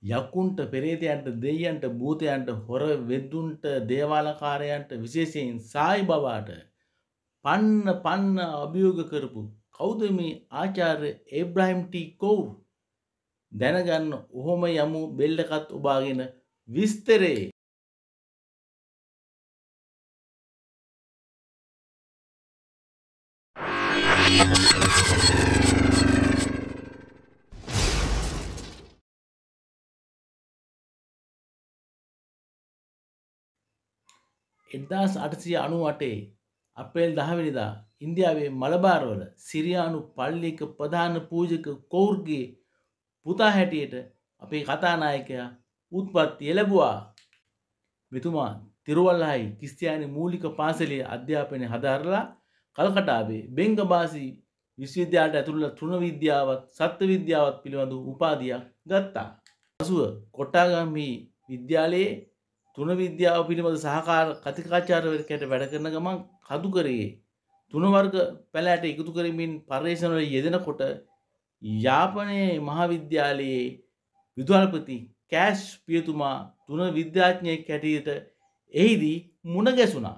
යකුන්ට පෙරේතයන්ට දෙයන්ට භූතයන්ට හොර වෙද්දුන්ට දේවාලකාරයන්ට විශේෂයෙන් සායි බවාට පන්න පන්න අභියෝග කරපු කෞද මේ ආචාර්ය ඒබ්‍රයිම්ටි කෝව් දැනගන්න ඔහොම යමු බෙල්ලකත් ඔබාගෙන විස්තරේ Thank you. එදදාස් අටසිය අනු අටේ අපේල් දහවනිදා ඉන්දියාවේ මලබාරවල සිරියානු පල්ලික ප්‍රධාන පූජක කෝර්ගේ පුතා හැටියට අපේ කතානායකයා උත්පත්ති එලබවා මෙතුමා තිරුවල්ලහයි කිස්තියානි මූලික පාසලේ අධ්‍යාපනය හදාරලා කල්කටාවේ බෙංගබාසි විශ්වවිද්‍යාට ඇතුළ තෘුණ විද්‍යාවත් සත්ව විද්‍යාවත් පිළිබඳු උපාධයක් ගත්තා. අසුව කොට්ටාගම්හි විද්‍යාලයේ තුන විද්‍යාව පිළිබඳ සහකාර කතිකාචාරවරකයට වැඩ කරන ගමන් කදු කරයේ. තුනවර්ග පැලෑට එකතු කරමින් පර්යේෂණවල යෙදෙනකොට යාපනයේ මහාවිද්‍යාලයේ විදුහල්පති කෑෂ් පියතුමා තුන විද්‍යාඥය කැටියට එහිදී මුණ ගැසුනා.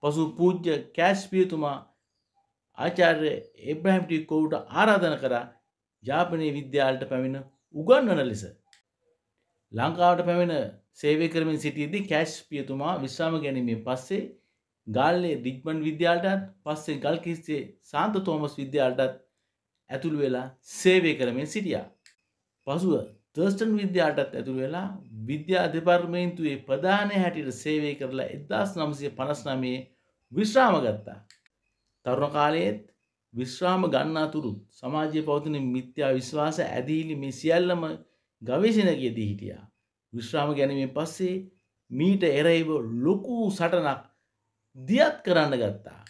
පසු පූජ්‍ය කෑෂ් පියතුමා ආචාර්ය එබ්‍රහම්ටි කෝවුට ආරාධන කර ජාපනය විද්‍යාලට පැමිණ උගන්වන ලෙස. ලංකාවට පැමිණ සේවය කරමින් සිටියදී කෑශ් පියතුමා විශ්‍රාම ගැනීමෙන් පස්සේ ගල්ලේ රික්්මන් විද්‍යාලටත් පස්සේ ගල්කිස්සේ සාන්ත තෝමස් විද්‍යාලටත් ඇතුළු වෙලා සේවය කරමින් සිටියා. පසුව තර්ස්ටන් විද්‍යාටත් ඇතුළු වෙලා විද්‍යා දෙපර්මේන්තුවේ ප්‍රධානය හැටියට සේවය කරලා එදදාස් නම්සය පනස්නමයේ විශ්‍රාම ගත්තා. තරුණ කාලයේත් විශ්‍රාම ගන්නාතුරු සමාජය පවතින මිත්‍යා විශ්වාස ඇදීලි මේ සියල්ලම ගවේශනකයේදී හිටියා. විශ්‍රාම ගැනීමෙන් පස්සේ මීට එරයිව ලොකු සටනක් දියත් කරන්න ගත්තා.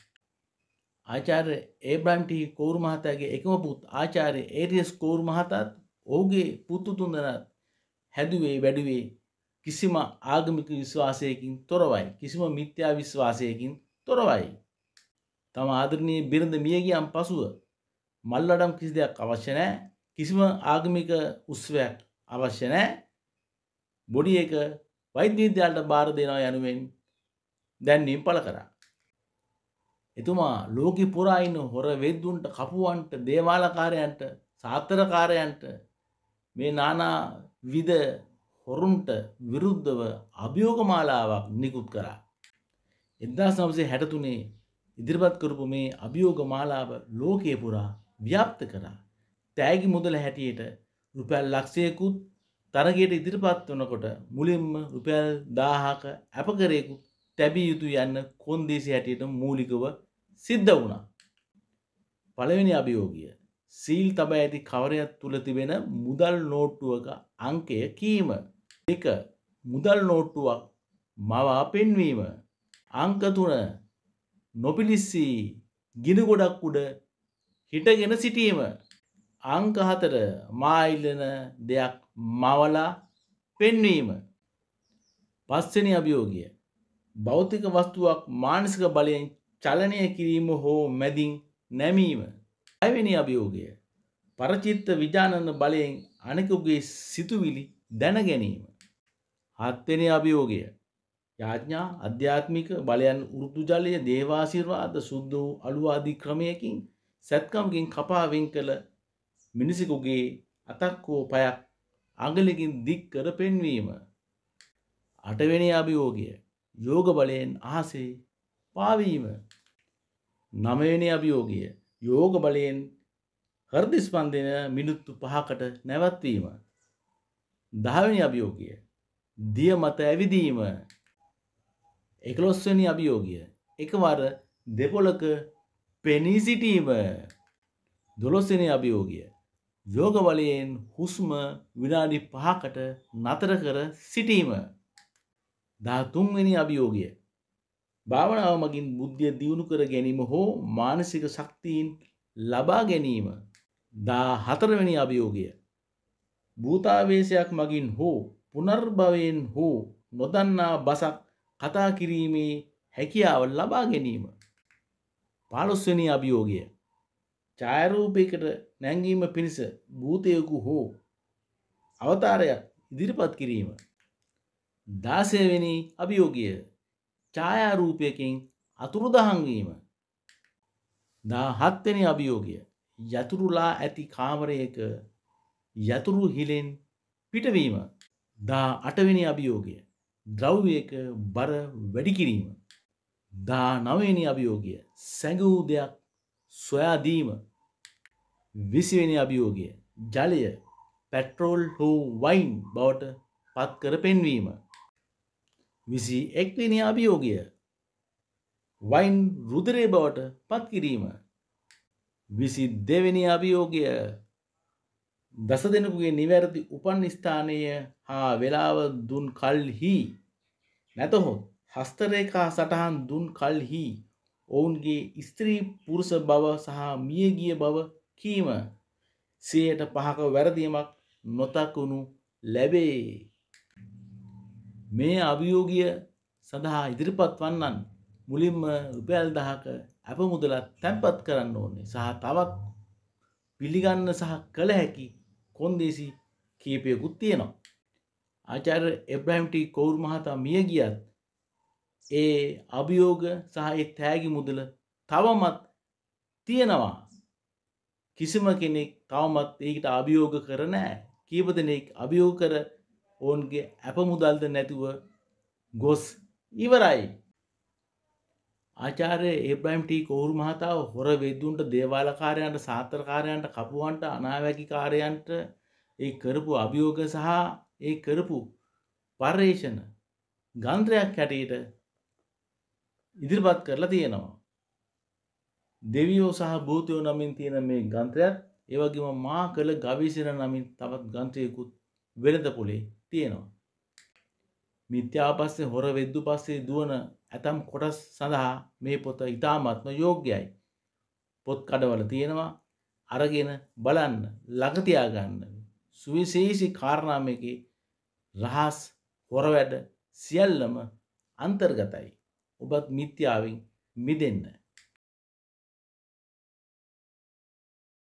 ආචාර්ය ඒබ්‍රම්ටි කෝරු මහතාගේ එකම පුත් ආචාර්ය ඒරියස් කෝරු මහතාත් ඔහුගේ පුත්තු තුන්දනත් හැදුවේ වැඩුවේ කිසිම ආගමික විශ්වාසයකින් තොරවයි කිසිම මිත්‍යා විශ්වාසයකින් තොරවයි. තම ආදරණී බිරිඳ මියගියම් පසුව මල්ලඩම් කිසි දෙයක් අවශ්‍ය නෑ කිසිම ආගමික උත්සවයක් අවශ්‍ය නෑ බොඩි එක වෛද්‍යවිද්‍යාලට බාර දෙනවා යනුවෙන් දැන් නිම්පල කරා. එතුමා ලෝක පුරායින්න හොර වෙද්දුන්ට කපුුවන්ට දේවාලකාරයන්ට සාතරකාරයන්ට මේ නානා විද හොරුන්ට විරුද්ධව අභියෝගමාලාවක් නිකුත් කරා. එදදා සමසේ හැටතුනේ ඉදිරිපත් කරපු මේ අභියෝග මාලාව ලෝකය පුරා ව්‍යාප්ත කරා. තෑගි මුදල හැටියට රුපැල් ලක්ෂයකුත් තරගයට ඉදිරිපත් වනකොට මුලින්ම රුපැල් දාහක ඇපකරයෙකු තැබිය යුතු යන්න කොන්දේසි හැටියට මූලිකව සිද්ධ වුණා. පළවෙනි අභියෝගිය සීල් තබ ඇති කවරයක් තුළ තිබෙන මුදල් නෝට්ටුවක අංකය කීම. එක මුදල් නෝට්ටුවක් මවා පෙන්වීම. අංකතුන නොපිලිස්සී ගිනිගොඩක් උඩ හිටගෙන සිටීම අංක හතර මායිල්ලන දෙයක් මවලා පෙන්වීම. පස්සනි අභියෝගිය. භෞතික වස්තුවක් මානසික බලයෙන් චලනය කිරීම හෝ මැදින් නැමීම. ඇවෙනි අභියෝගය. පරචිත්ත විජාණන බලයෙන් අනෙකුගේ සිතුවිලි දැන ගැනීම. හත්වෙනි අභියෝගය. යාඥා අධ්‍යාත්මික බලයන් උෘතුජලය දේවාසිර්වාද සුද්ද වූ අලුවාදී ක්‍රමයකින් සැත්කම්ගින් කපාවෙන් කළ මිනිසෙකුගේ අතක් වෝ පයක් අඟලකින් දික් කර පෙන්වීම. අටවෙනි අභියෝගය යෝග බලයෙන් අහසේ පාවීම. නමවෙනි අභියෝගය යෝග බලයෙන් හර්දිස්පන්දින මිනිත්තු පහකට නැවත්වීම. දහවනි අභියෝගය දිය මත ඇවිදීම එකලොස්වනි අභියෝගය එකවර දෙපොලක පෙනී සිටීම දොළොස්සෙන අභියෝගය යෝගවලයෙන් හුස්ම විනාඩි පහකට නතර කර සිටීම. දාතුන්වෙනි අභියෝගය. භාවනාව මගින් බුද්ධිය දියුණු කර ගැනීම හෝ මානසික ශක්තිීන් ලබා ගැනීම. දා හතරවෙනි අභියෝගය. භූතාවේශයක් මගින් හෝ පුනර්භවයෙන් හෝ නොදන්නා බසක් කතා කිරීමේ හැකියාව ලබා ගැනීම. පාලොස්වනි අභියෝගය. ඡායරූපයකට නැංගීම පිණිස භූතයකු හෝ අවතාරයක් ඉදිරිපත් කිරීම. දාසයවෙනි අභියෝගය ඡායාරූපයකින් අතුරුදහංවීම. දා හත්වෙනි අභියෝගය යතුරුලා ඇති කාමරයක යතුරු හිලෙන් පිටවීම දා අටවෙනි අභියෝගය ද්‍රව්වයක බර වැඩිකිරීම. දා නවවෙනි අභියෝගය සැඟවූ දෙයක් සොයාදීම විසිවෙනි අභියෝගය ජලය පැට්‍රෝල් හෝ වයින් බවට පත් කර පෙන්වීම විසි එක්වෙනි අභියෝගය වයින් රුදරේ බවට පත් කිරීම විසි දෙවෙනි අභියෝගය දස දෙනකුගේ නිවැරදි උපන් ස්ථානය හා වෙලාව දුන් කල්හි නැතහොත් හස්තරේකා සටහන් දුන් කල්හි ඔවුන්ගේ ස්ත්‍රී පුරුෂ බව සහ මියගිය බව කීම සයට පහක වැරදීමක් නොතකුණු ලැබේ. මේ අභියෝගිය සඳහා ඉදිරිපත් වන්නන් මුලින්ම රුපැල් දහක ඇප මුදලත් තැන්පත් කරන්න ඕනේ සහ තවත් පිළිගන්න සහ කළ හැකි කොන්දේසි කීපයකුත් තියෙනවා. ආචාර එබ්‍රයිම්ටි කවුර් මහතා මිය ගියත් ඒ අභියෝග සහ ඒ තෑගි මුදල තවමත් තියෙනවා කිසිම කෙනෙක් තවමත් ඒකට අභියෝග කරනෑ කීප දෙනෙක් අභියෝග කර ඔවුන්ගේ ඇප මුදල්ද නැතුව ගොස් ඉවරයි. ආචාරය ඒබ්‍රයිම්ටී කෝරු මහතාව හොර වෙද්දුන්ට දේවාලකාරයන්ට සාතරකාරයන්ට කපුුවන්ට අනාවැකිකාරයන්ට ඒ කරපු අභියෝග සහ ඒ කරපු පර්යේෂණ ගන්ත්‍රයක් හැටියට ඉදිරිපත් කරලා තියෙනවා. දෙවියෝ සහ භූතයෝ නමින් තියෙන මේ ගන්ත්‍රයත් ඒවගේම මා කළ ගවිසිර නමින් තවත් ගන්ත්‍රයකුත් වෙළඳ පොලේ තියෙනවා. මිත්‍යාපස්සේ හොර වෙද්දු පස්සේ දුවන ඇතම් කොටස් සඳහා මේ පොත ඉතාමත්ම යෝග්‍යයි. පොත් කඩවල තියෙනවා අරගෙන බලන්න ළඟතියාගන්න. සුවිශේෂි කාරණාමකි රහස් හොරවැඩ සියල්ලම අන්තර්ගතයි. ඔබත් මිත්‍යාවෙන් මිදෙන්න.